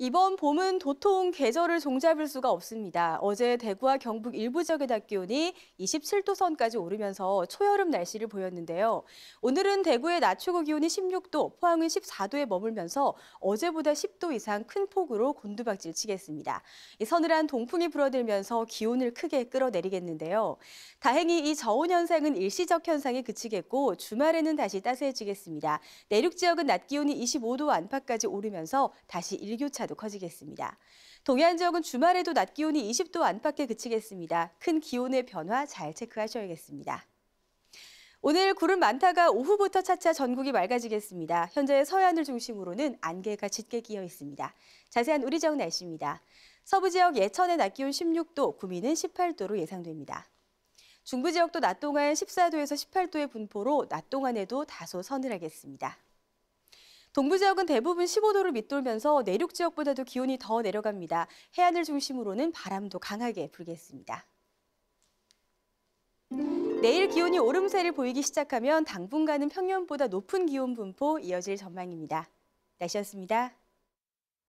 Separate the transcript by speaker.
Speaker 1: 이번 봄은 도통 계절을 종잡을 수가 없습니다. 어제 대구와 경북 일부 지역의 낮 기온이 27도 선까지 오르면서 초여름 날씨를 보였는데요. 오늘은 대구의 낮 최고 기온이 16도, 포항은 14도에 머물면서 어제보다 10도 이상 큰 폭으로 곤두박질 치겠습니다. 이 서늘한 동풍이 불어들면서 기온을 크게 끌어내리겠는데요. 다행히 이 저온 현상은 일시적 현상에 그치겠고 주말에는 다시 따스해지겠습니다. 내륙 지역은 낮 기온이 25도 안팎까지 오르면서 다시 일교차 도차도 커지겠습니다. 동해안 지역은 주말에도 낮 기온이 20도 안팎에 그치겠습니다. 큰 기온의 변화 잘 체크하셔야겠습니다. 오늘 구름 많다가 오후부터 차차 전국이 맑아지겠습니다. 현재 서해안을 중심으로는 안개가 짙게 끼어 있습니다. 자세한 우리 지역 날씨입니다. 서부 지역 예천의 낮 기온 16도, 구미는 18도로 예상됩니다. 중부 지역도 낮 동안 14도에서 18도의 분포로 낮 동안에도 다소 서늘하겠습니다. 동부 지역은 대부분 15도를 밑돌면서 내륙 지역보다도 기온이 더 내려갑니다. 해안을 중심으로는 바람도 강하게 불겠습니다. 내일 기온이 오름세를 보이기 시작하면 당분간은 평년보다 높은 기온 분포 이어질 전망입니다. 날씨였습니다.